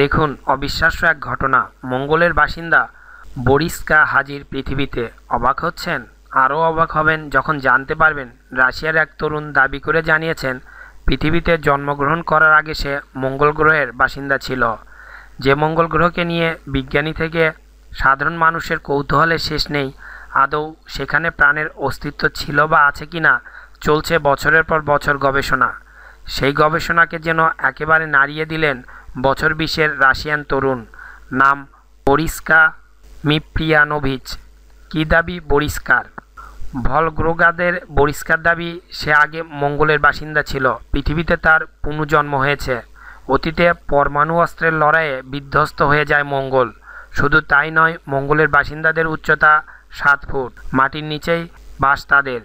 দেখুন অবিশ্বাস্য এক ঘটনা মঙ্গলের বাসিন্দা বরিস্কা হাজির পৃথিবীতে অবাক হচ্ছেন আরও অবাক হবেন যখন জানতে পারবেন রাশিয়ার এক তরুণ দাবি করে জানিয়েছেন পৃথিবীতে জন্মগ্রহণ করার আগে সে মঙ্গল গ্রহের বাসিন্দা ছিল যে মঙ্গল গ্রহকে নিয়ে বিজ্ঞানী থেকে সাধারণ মানুষের কৌতূহলের শেষ নেই আদৌ সেখানে প্রাণের অস্তিত্ব ছিল বা আছে কি না চলছে বছরের পর বছর গবেষণা সেই গবেষণাকে যেন একেবারে নাড়িয়ে দিলেন বছর বিশের রাশিয়ান তরুণ নাম বরিস্কা মিপ্রিয়ানোভিচ কি দাবি বরিষ্কার ভলগ্রোগাদের বরিষ্কার দাবি সে আগে মঙ্গলের বাসিন্দা ছিল পৃথিবীতে তার পুনর্জন্ম হয়েছে অতীতে পরমাণু অস্ত্রের লড়াইয়ে বিধ্বস্ত হয়ে যায় মঙ্গল শুধু তাই নয় মঙ্গলের বাসিন্দাদের উচ্চতা সাত ফুট মাটির নিচেই বাস তাদের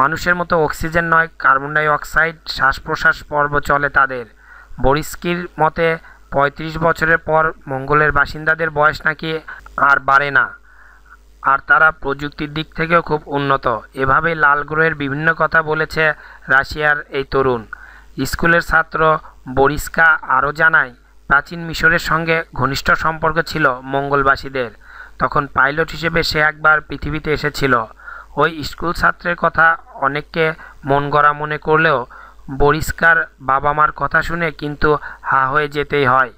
মানুষের মতো অক্সিজেন নয় কার্বন ডাই অক্সাইড শ্বাস প্রশ্বাস পর্ব চলে তাদের বরিস্কির মতে ৩৫ বছরের পর মঙ্গলের বাসিন্দাদের বয়স নাকি আর বাড়ে না আর তারা প্রযুক্তির দিক থেকেও খুব উন্নত এভাবে লাল গ্রহের বিভিন্ন কথা বলেছে রাশিয়ার এই তরুণ স্কুলের ছাত্র বরিস্কা আরও জানায় প্রাচীন মিশরের সঙ্গে ঘনিষ্ঠ সম্পর্ক ছিল মঙ্গলবাসীদের তখন পাইলট হিসেবে সে একবার পৃথিবীতে এসেছিল ওই স্কুল ছাত্রের কথা অনেককে মন গড়া মনে করলেও বরিষ্কার বাবা মার কথা শুনে কিন্তু হা হয়ে যেতেই হয়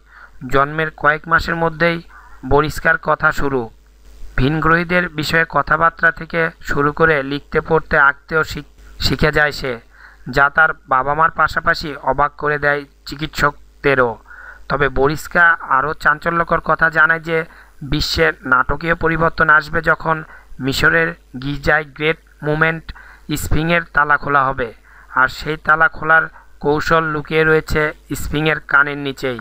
জন্মের কয়েক মাসের মধ্যেই বরিষ্কার কথা শুরু ভিনগ্রহীদের বিষয়ে কথাবার্তা থেকে শুরু করে লিখতে পড়তে আঁকতেও শিখে যায় সে যা তার বাবা মার পাশাপাশি অবাক করে দেয় চিকিৎসকদেরও তবে বরিষ্কা আরও চাঞ্চল্যকর কথা জানায় যে বিশ্বের নাটকীয় পরিবর্তন আসবে যখন মিশরের গিজায় গ্রেট মুমেন্ট স্প্রিংয়ের তালা খোলা হবে আর সেই তালা খোলার কৌশল লুকিয়ে রয়েছে স্প্রিংয়ের কানের নিচেই